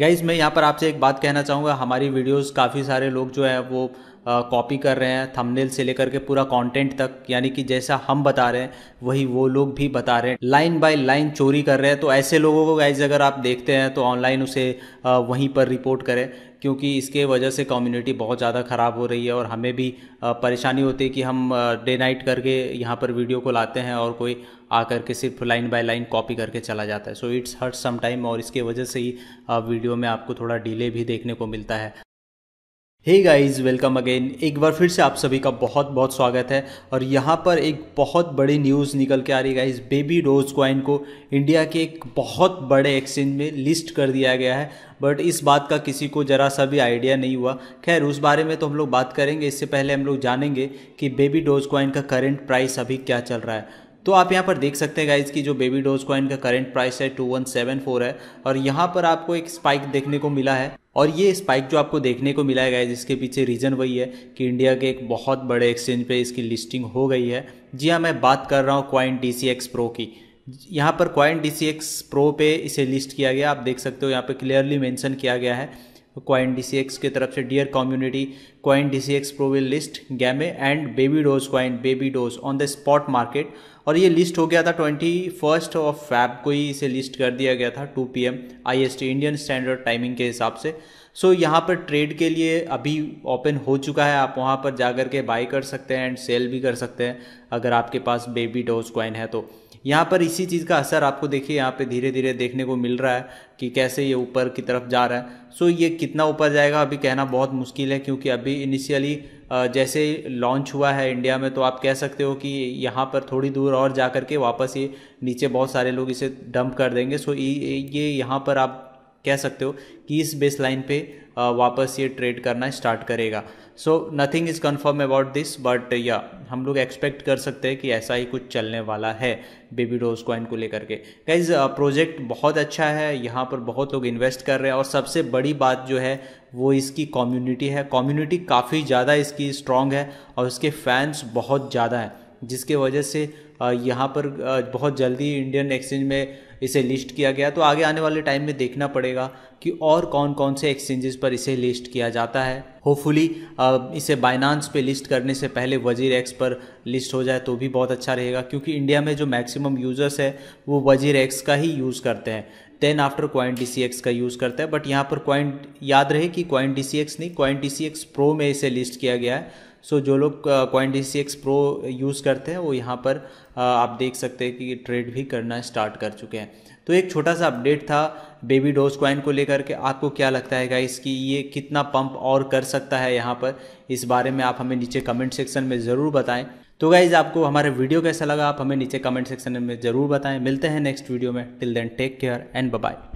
guys मैं यहाँ पर आपसे एक बात कहना चाहूँगा हमारी वीडियोज़ काफ़ी सारे लोग जो है वो कॉपी कर रहे हैं थंबनेल से लेकर के पूरा कंटेंट तक यानी कि जैसा हम बता रहे हैं वही वो लोग भी बता रहे हैं लाइन बाय लाइन चोरी कर रहे हैं तो ऐसे लोगों को गाइज अगर आप देखते हैं तो ऑनलाइन उसे वहीं पर रिपोर्ट करें क्योंकि इसके वजह से कम्युनिटी बहुत ज़्यादा ख़राब हो रही है और हमें भी परेशानी होती है कि हम डे नाइट करके यहाँ पर वीडियो को लाते हैं और कोई आ के सिर्फ लाइन बाय लाइन कॉपी करके चला जाता है so it's hurt some time और इसके वजह से ही वीडियो में आपको थोड़ा डिले भी देखने को मिलता है हे गाइस वेलकम अगेन एक बार फिर से आप सभी का बहुत बहुत स्वागत है और यहाँ पर एक बहुत बड़ी न्यूज़ निकल के आ रही है गाइस बेबी रोज क्वाइन को इंडिया के एक बहुत बड़े एक्सचेंज में लिस्ट कर दिया गया है बट इस बात का किसी को ज़रा सा भी आइडिया नहीं हुआ खैर उस बारे में तो हम लोग बात करेंगे इससे पहले हम लोग जानेंगे कि बेबी डोज क्वाइन का करेंट प्राइस अभी क्या चल रहा है तो आप यहाँ पर देख सकते हैं गाइज की जो बेबी डोज कॉइन का करेंट प्राइस है टू वन सेवन फोर है और यहाँ पर आपको एक स्पाइक देखने को मिला है और ये स्पाइक जो आपको देखने को मिला है गाइज इसके पीछे रीज़न वही है कि इंडिया के एक बहुत बड़े एक्सचेंज पे इसकी लिस्टिंग हो गई है जी हाँ मैं बात कर रहा हूँ coin D C X pro की यहाँ पर coin D C X pro पे इसे लिस्ट किया गया आप देख सकते हो यहाँ पर क्लियरली मैंशन किया गया है क्वाइन डी सी एक्स की तरफ से dear community coin D C X pro will list गैमे and baby doge coin baby doge on the spot market और ये लिस्ट हो गया था ट्वेंटी फर्स्ट ऑफ फैब को ही इसे लिस्ट कर दिया गया था two P M I S T Indian standard timing के हिसाब से सो so, यहाँ पर ट्रेड के लिए अभी ओपन हो चुका है आप वहाँ पर जाकर के बाई कर सकते हैं एंड सेल भी कर सकते हैं अगर आपके पास बेबी डोज क्वाइन है तो यहाँ पर इसी चीज़ का असर आपको देखिए यहाँ पे धीरे धीरे देखने को मिल रहा है कि कैसे ये ऊपर की तरफ जा रहा है सो ये कितना ऊपर जाएगा अभी कहना बहुत मुश्किल है क्योंकि अभी इनिशियली जैसे लॉन्च हुआ है इंडिया में तो आप कह सकते हो कि यहाँ पर थोड़ी दूर और जा करके वापस ये नीचे बहुत सारे लोग इसे डंप कर देंगे सो ये यहाँ पर आप कह सकते हो कि इस बेस लाइन पे वापस ये ट्रेड करना स्टार्ट करेगा so nothing is confirm about this but या हम लोग एक्सपेक्ट कर सकते हैं कि ऐसा ही कुछ चलने वाला है बेबी डोज कॉइन को लेकर के गाइज प्रोजेक्ट बहुत अच्छा है यहाँ पर बहुत लोग इन्वेस्ट कर रहे हैं और सबसे बड़ी बात जो है वो इसकी कम्युनिटी है कम्युनिटी काफ़ी ज़्यादा इसकी स्ट्रांग है और इसके फैंस बहुत ज़्यादा हैं जिसके वजह से यहाँ पर बहुत जल्दी इंडियन एक्सचेंज में इसे लिस्ट किया गया तो आगे आने वाले टाइम में देखना पड़ेगा कि और कौन कौन से एक्सचेंजेस पर इसे लिस्ट किया जाता है होपफुली इसे बाइनांस पे लिस्ट करने से पहले वजीर एक्स पर लिस्ट हो जाए तो भी बहुत अच्छा रहेगा क्योंकि इंडिया में जो मैक्सिमम यूज़र्स है वो वजीर एक्स का ही यूज़ करते हैं then after coin D C X का यूज़ करता है बट यहाँ पर क्वाइन याद रहे कि क्वाइन डी सी एक्स नहीं coin D C X pro में इसे लिस्ट किया गया है सो जो लोग coin D C X pro use करते हैं वो यहाँ पर आप देख सकते हैं कि ट्रेड भी करना स्टार्ट कर चुके हैं तो एक छोटा सा अपडेट था बेबी डोज कॉइन को लेकर के आपको क्या लगता है गाइस कि ये कितना पंप और कर सकता है यहाँ पर इस बारे में आप हमें नीचे कमेंट सेक्शन में ज़रूर बताएं तो गाइज आपको हमारा वीडियो कैसा लगा आप हमें नीचे कमेंट सेक्शन में ज़रूर बताएं मिलते हैं नेक्स्ट वीडियो में till then take care and bye